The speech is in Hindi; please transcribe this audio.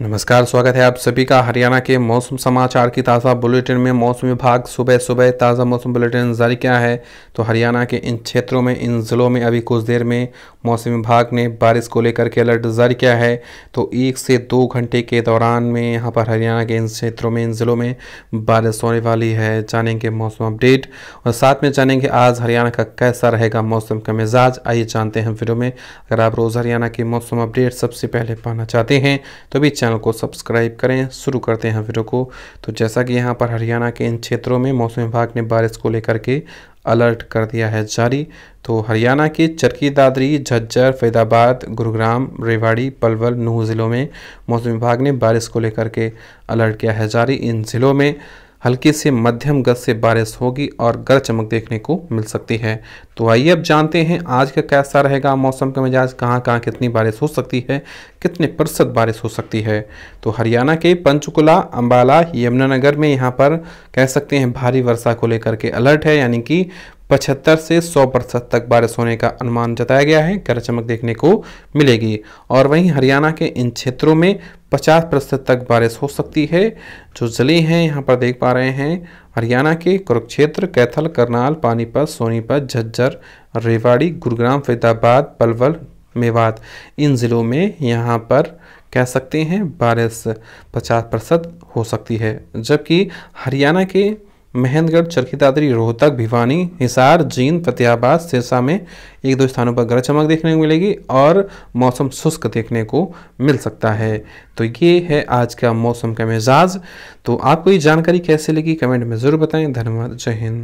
नमस्कार स्वागत है आप सभी का हरियाणा के मौसम समाचार की ताज़ा बुलेटिन में मौसम विभाग सुबह सुबह ताज़ा मौसम बुलेटिन जारी किया है तो हरियाणा के इन क्षेत्रों में इन ज़िलों में अभी कुछ देर में मौसम विभाग ने बारिश को लेकर के अलर्ट जारी किया है तो एक से दो घंटे के दौरान में यहाँ पर हरियाणा के इन क्षेत्रों में इन ज़िलों में बारिश होने वाली है जानेंगे मौसम अपडेट और साथ में जानेंगे आज हरियाणा का कैसा रहेगा मौसम का मिजाज आइए जानते हैं वीडियो में अगर आप रोज़ हरियाणा के मौसम अपडेट सबसे पहले पाना चाहते हैं तो अभी चैनल को सब्सक्राइब करें शुरू करते हैं वीडियो को तो जैसा कि यहाँ पर हरियाणा के इन क्षेत्रों में मौसम विभाग ने बारिश को लेकर के अलर्ट कर दिया है जारी तो हरियाणा के चरकी दादरी झज्जर फैदाबाद गुरुग्राम रेवाड़ी पलवल नूह ज़िलों में मौसम विभाग ने बारिश को लेकर के अलर्ट किया है जारी इन ज़िलों में हल्की से मध्यम गज से बारिश होगी और गर चमक देखने को मिल सकती है तो आइए अब जानते हैं आज का कैसा रहेगा मौसम का मिजाज कहाँ कहाँ कितनी बारिश हो सकती है कितने प्रतिशत बारिश हो सकती है तो हरियाणा के पंचकुला अम्बाला यमुनानगर में यहाँ पर कह सकते हैं भारी वर्षा को लेकर के अलर्ट है यानी कि पचहत्तर से सौ प्रतिशत तक बारिश होने का अनुमान जताया गया है गरज चमक देखने को मिलेगी और वहीं हरियाणा के इन क्षेत्रों में पचास प्रतिशत तक बारिश हो सकती है जो ज़िले हैं यहाँ पर देख पा रहे हैं हरियाणा के कुरुक्षेत्र कैथल करनाल पानीपत सोनीपत झज्जर रेवाड़ी गुरुग्राम फरीदाबाद पलवल मेवात इन ज़िलों में यहाँ पर कह सकते हैं बारिश पचास प्रतिशत हो सकती है जबकि हरियाणा के महेंद्रगढ़ चरखी दादरी रोहतक भिवानी हिसार जींद फतेहाबाद सिरसा में एक दो स्थानों पर गरज चमक देखने को मिलेगी और मौसम शुष्क देखने को मिल सकता है तो ये है आज का मौसम का मिजाज तो आपको ये जानकारी कैसे लगी कमेंट में ज़रूर बताएं धन्यवाद जय हिंद